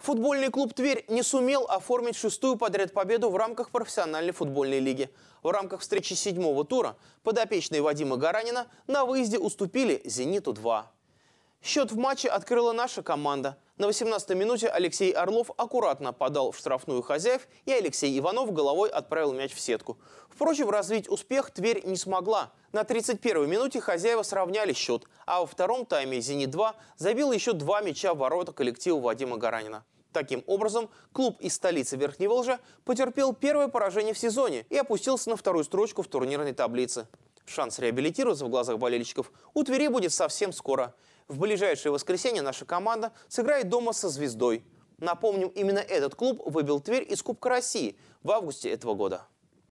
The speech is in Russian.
Футбольный клуб «Тверь» не сумел оформить шестую подряд победу в рамках профессиональной футбольной лиги. В рамках встречи седьмого тура подопечные Вадима Гаранина на выезде уступили «Зениту-2». Счет в матче открыла наша команда – на 18-й минуте Алексей Орлов аккуратно подал в штрафную хозяев, и Алексей Иванов головой отправил мяч в сетку. Впрочем, развить успех Тверь не смогла. На 31-й минуте хозяева сравняли счет, а во втором тайме «Зенит-2» забил еще два мяча в ворота коллектива Вадима Гаранина. Таким образом, клуб из столицы Верхней Верхневолжья потерпел первое поражение в сезоне и опустился на вторую строчку в турнирной таблице. Шанс реабилитироваться в глазах болельщиков у Твери будет совсем скоро. В ближайшее воскресенье наша команда сыграет дома со «Звездой». Напомним, именно этот клуб выбил Тверь из Кубка России в августе этого года.